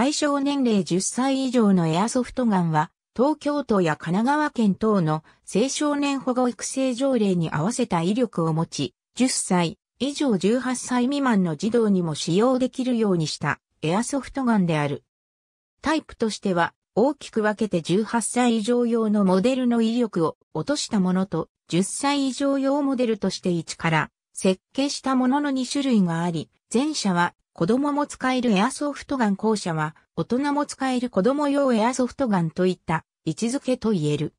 対象年齢10歳以上のエアソフトガンは、東京都や神奈川県等の青少年保護育成条例に合わせた威力を持ち、10歳以上18歳未満の児童にも使用できるようにしたエアソフトガンである。タイプとしては、大きく分けて18歳以上用のモデルの威力を落としたものと、10歳以上用モデルとして1から設計したものの2種類があり、前者は子供も使えるエアソフトガン校舎は、大人も使える子供用エアソフトガンといった位置づけと言える。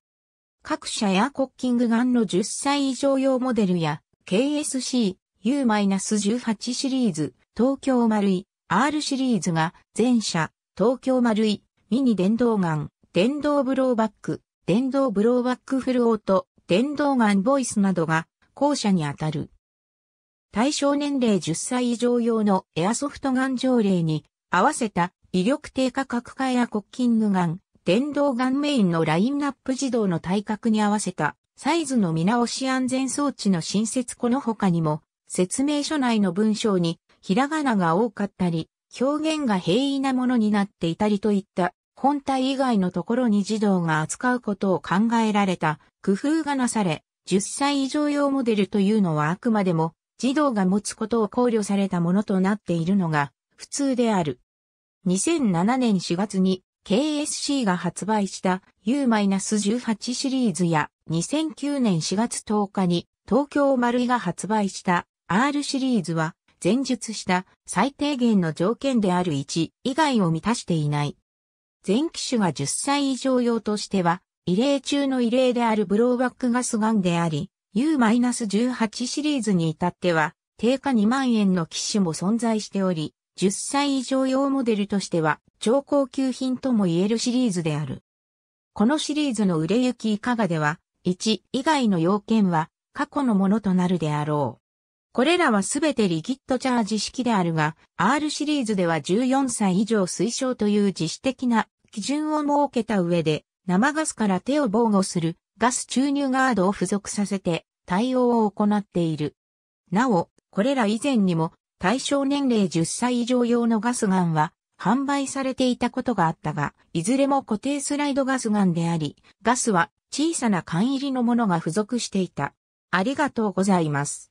各社エアコッキングガンの10歳以上用モデルや、KSC、U-18 シリーズ、東京丸い、R シリーズが、全社、東京丸い、ミニ電動ガン、電動ブローバック、電動ブローバックフルオート、電動ガンボイスなどが、校舎にあたる。対象年齢10歳以上用のエアソフトガン条例に合わせた威力低価格化やコッキングガン、電動ガンメインのラインナップ自動の体格に合わせたサイズの見直し安全装置の新設この他にも説明書内の文章にひらがなが多かったり表現が平易なものになっていたりといった本体以外のところに児童が扱うことを考えられた工夫がなされ10歳以上用モデルというのはあくまでも児童が持つことを考慮されたものとなっているのが普通である。2007年4月に KSC が発売した U-18 シリーズや2009年4月10日に東京マルイが発売した R シリーズは前述した最低限の条件である1以外を満たしていない。全機種が10歳以上用としては、異例中の異例であるブローバックガスガンであり、U-18 シリーズに至っては、定価2万円の機種も存在しており、10歳以上用モデルとしては超高級品とも言えるシリーズである。このシリーズの売れ行きいかがでは、1以外の要件は過去のものとなるであろう。これらはすべてリキッドチャージ式であるが、R シリーズでは14歳以上推奨という自主的な基準を設けた上で、生ガスから手を防護するガス注入ガードを付属させて対応を行っている。なお、これら以前にも対象年齢10歳以上用のガスガンは販売されていたことがあったが、いずれも固定スライドガスガンであり、ガスは小さな缶入りのものが付属していた。ありがとうございます。